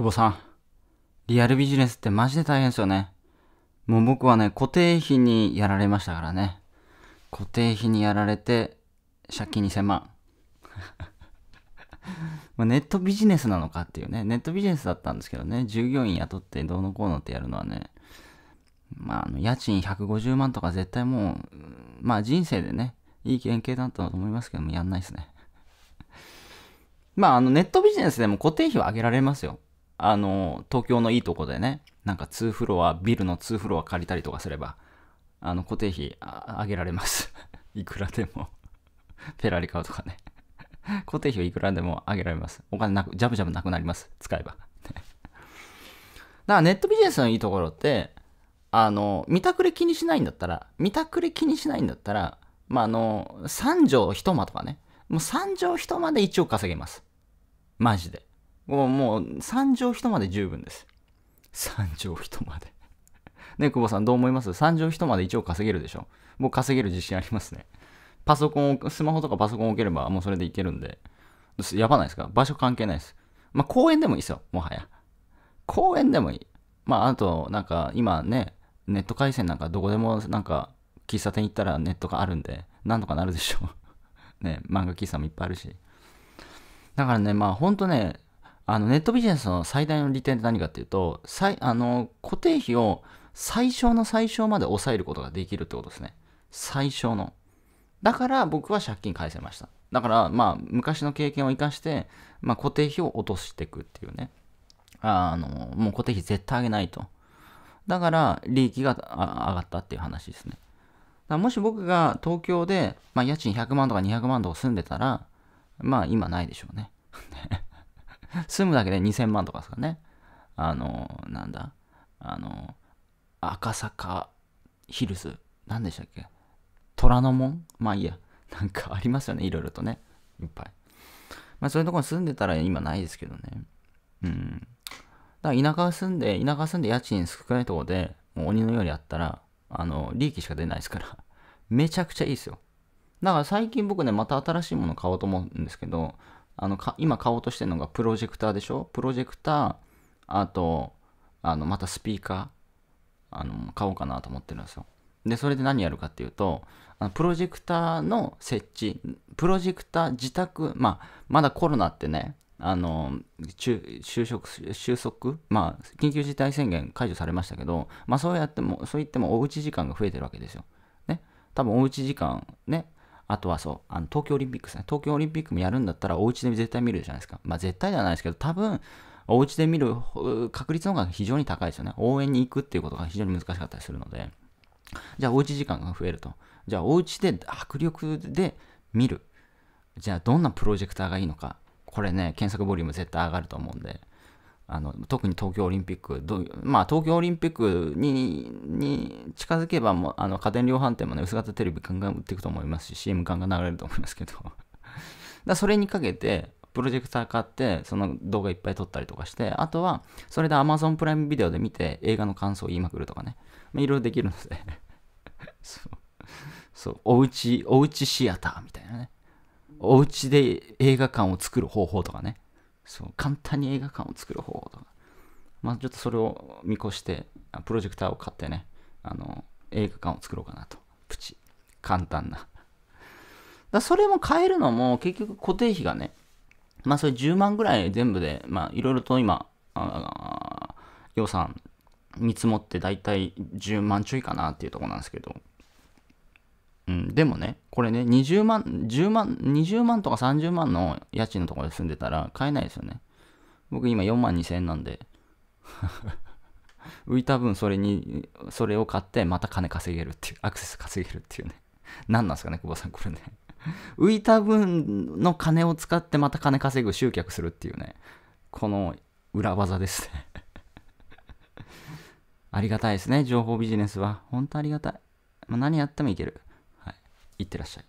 久保さん。リアルビジネスってマジで大変ですよね。もう僕はね、固定費にやられましたからね。固定費にやられて、借金2000万。まネットビジネスなのかっていうね。ネットビジネスだったんですけどね。従業員雇ってどうのこうのってやるのはね。まあ、の家賃150万とか絶対もう、まあ人生でね、いい経験だったと思いますけども、やんないですね。まあ、あの、ネットビジネスでも固定費は上げられますよ。あの、東京のいいとこでね、なんか2フロア、ビルの2フロア借りたりとかすれば、あの、固定費上げられます。いくらでもペラリ買うとかね固定費はいくらでも上げられます。お金なく、ジャブジャブなくなります。使えば だからネットビジネスのいいところって、あの、見たくれ気にしないんだったら、見たくれ気にしないんだったら、まあ、あの、3畳一間とかね。もう3畳一間で1億稼げます。マジで。もう3畳一まで十分です。3畳一まで ね、久保さんどう思います ?3 畳一まで一応稼げるでしょもう稼げる自信ありますね。パソコンを、スマホとかパソコンを置ければもうそれでいけるんで。やばないですか場所関係ないです。まあ公園でもいいですよ、もはや。公園でもいい。まああと、なんか今ね、ネット回線なんかどこでもなんか喫茶店行ったらネットがあるんで、なんとかなるでしょう ね、漫画喫茶もいっぱいあるし。だからね、まあほんとね、あのネットビジネスの最大の利点って何かっていうと、あの固定費を最小の最小まで抑えることができるってことですね。最小の。だから僕は借金返せました。だから、まあ、昔の経験を生かして、まあ、固定費を落としていくっていうね。あの、もう固定費絶対上げないと。だから、利益が上がったっていう話ですね。だもし僕が東京で、まあ、家賃100万とか200万とか住んでたら、まあ、今ないでしょうね。住むだけで2000万とかですかね。あの、なんだ、あの、赤坂ヒルズ、なんでしたっけ虎ノ門まあいいや、なんかありますよね、いろいろとね。いっぱい。まあそういうとこに住んでたら今ないですけどね。うん。だから田舎住んで、田舎住んで家賃少ないとこで、もう鬼のようにやったら、あの、利益しか出ないですから、めちゃくちゃいいですよ。だから最近僕ね、また新しいもの買おうと思うんですけど、あのか今買おうとしてるのがプロジェクターでしょプロジェクター、あと、あのまたスピーカー、あの買おうかなと思ってるんですよ。で、それで何やるかっていうと、あのプロジェクターの設置、プロジェクター自宅、まあ、まだコロナってね、あの、就職、収束、まあ、緊急事態宣言解除されましたけど、まあ、そうやっても、そう言ってもおうち時間が増えてるわけですよ。ね。多分おうち時間、ね。あとはそう、あの東京オリンピックですね。東京オリンピックもやるんだったら、お家で絶対見るじゃないですか。まあ絶対ではないですけど、多分、お家で見る確率の方が非常に高いですよね。応援に行くっていうことが非常に難しかったりするので。じゃあ、おうち時間が増えると。じゃあ、おうちで迫力で見る。じゃあ、どんなプロジェクターがいいのか。これね、検索ボリューム絶対上がると思うんで。あの特に東京オリンピックど、まあ、東京オリンピックにに近づけばもうあの家電量販店も、ね、薄型テレビガンガン売っていくと思いますし CM ガンガン流れると思いますけど だそれにかけてプロジェクター買ってその動画いっぱい撮ったりとかしてあとはそれで Amazon プライムビデオで見て映画の感想を言いまくるとかね、まあ、いろいろできるので そうそうおうちおうちシアターみたいなねおうちで映画館を作る方法とかねそう簡単に映画館を作る方法とか、まあ、ちょっとそれを見越してプロジェクターを買ってねあの映画館を作ろうかなとプチ簡単なだそれも変えるのも結局固定費がねまあそれ10万ぐらい全部でまあいろいろと今予算見積もって大体10万ちょいかなっていうとこなんですけどうん、でもね、これね、20万、10万、20万とか30万の家賃のところで住んでたら買えないですよね。僕今4万2000円なんで 浮いた分それに、それを買ってまた金稼げるっていう、アクセス稼げるっていうね。何なんですかね、久保さん、これね。浮いた分の金を使ってまた金稼ぐ、集客するっていうね。この裏技ですね ありがたいですね、情報ビジネスは。本当ありがたい。まあ、何やってもいける。いってらっしゃい